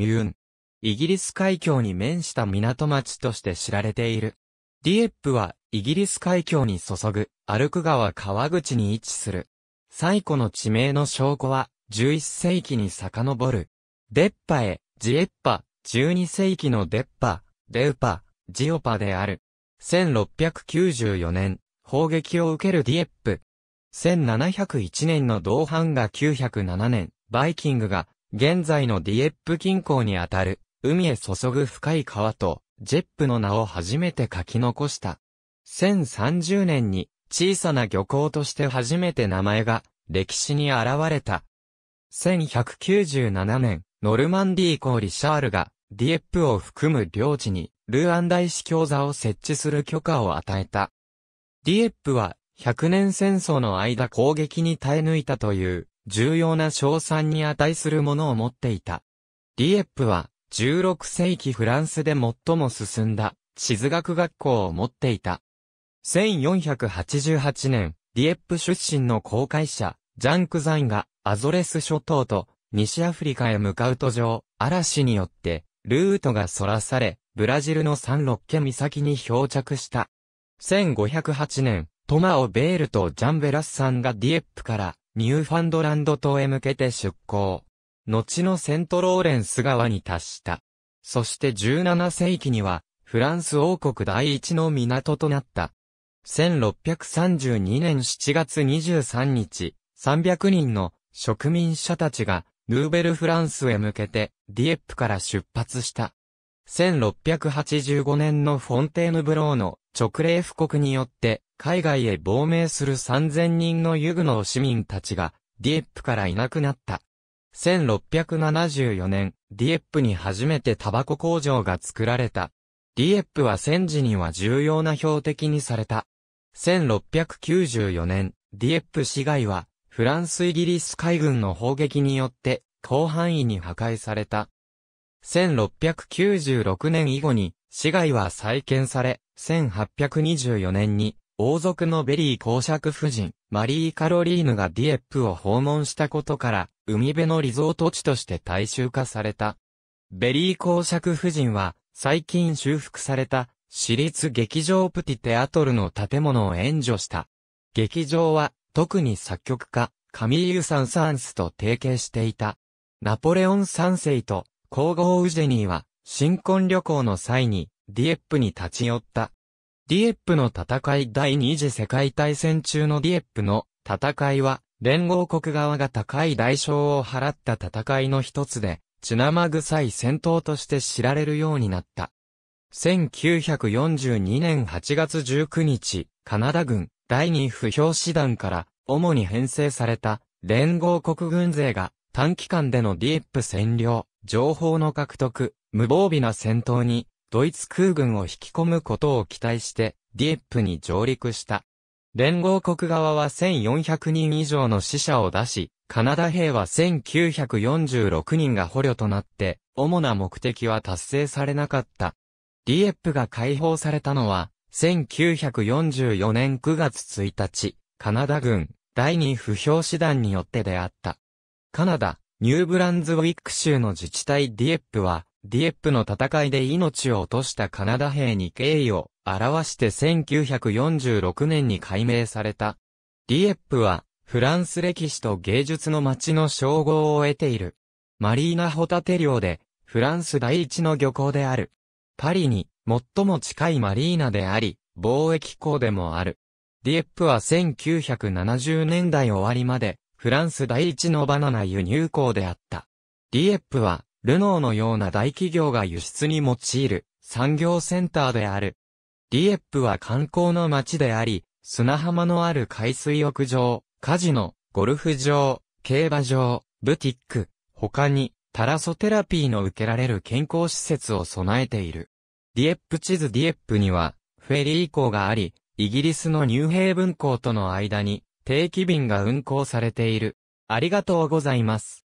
ミューン。イギリス海峡に面した港町として知られている。ディエップは、イギリス海峡に注ぐ、アルク川川口に位置する。最古の地名の証拠は、11世紀に遡る。デッパへ、ジエッパ、12世紀のデッパ、デウパ、ジオパである。1694年、砲撃を受けるディエップ。1701年の同伴が907年、バイキングが現在のディエップ近郊にあたる、海へ注ぐ深い川と、ジェップの名を初めて書き残した。1030年に、小さな漁港として初めて名前が、歴史に現れた。1197年、ノルマンディー公リシャールが、ディエップを含む領地に、ルーアン大使教座を設置する許可を与えた。ディエップは、100年戦争の間攻撃に耐え抜いたという、重要な賞賛に値するものを持っていた。リエップは、16世紀フランスで最も進んだ、地図学学校を持っていた。1488年、リエップ出身の公開者、ジャンクザインが、アゾレス諸島と、西アフリカへ向かう途上、嵐によって、ルートが逸らされ、ブラジルのサンロッケ岬に漂着した。1508年、トマオ・ベールとジャンベラスさんがディエップからニューファンドランド島へ向けて出港。後のセントローレンス川に達した。そして17世紀には、フランス王国第一の港となった。1632年7月23日、300人の植民者たちが、ヌーベルフランスへ向けて、ディエップから出発した。1685年のフォンテーヌブローの直令布告によって、海外へ亡命する3000人のユグノー市民たちが、ディエップからいなくなった。1674年、ディエップに初めてタバコ工場が作られた。ディエップは戦時には重要な標的にされた。1694年、ディエップ市街は、フランスイギリス海軍の砲撃によって、広範囲に破壊された。1696年以後に、市街は再建され、1824年に王族のベリー公爵夫人、マリー・カロリーヌがディエップを訪問したことから、海辺のリゾート地として大衆化された。ベリー公爵夫人は、最近修復された、私立劇場プティテアトルの建物を援助した。劇場は、特に作曲家、カミーユ・サン・サンスと提携していた。ナポレオン三世と、皇后ウジェニーは、新婚旅行の際に、ディエップに立ち寄った。ディエップの戦い第二次世界大戦中のディエップの戦いは、連合国側が高い代償を払った戦いの一つで、血生臭い戦闘として知られるようになった。1942年8月19日、カナダ軍第2不評師団から主に編成された連合国軍勢が短期間でのディエップ占領、情報の獲得、無防備な戦闘にドイツ空軍を引き込むことを期待して、ディエップに上陸した。連合国側は1400人以上の死者を出し、カナダ兵は1946人が捕虜となって、主な目的は達成されなかった。ディエップが解放されたのは、1944年9月1日、カナダ軍、第2不評師団によって出会った。カナダ、ニューブランズウィック州の自治体ディエップは、ディエップの戦いで命を落としたカナダ兵に敬意を表して1946年に改名された。ディエップは、フランス歴史と芸術の街の称号を得ている。マリーナホタテ漁で、フランス第一の漁港である。パリに、最も近いマリーナであり、貿易港でもある。ディエップは1970年代終わりまで、フランス第一のバナナ輸入港であった。ディエップは、ルノーのような大企業が輸出に用いる産業センターである。ディエップは観光の街であり、砂浜のある海水浴場、カジノ、ゴルフ場、競馬場、ブティック、他にタラソテラピーの受けられる健康施設を備えている。ディエップ地図ディエップにはフェリー港があり、イギリスのニューヘイブン港との間に定期便が運航されている。ありがとうございます。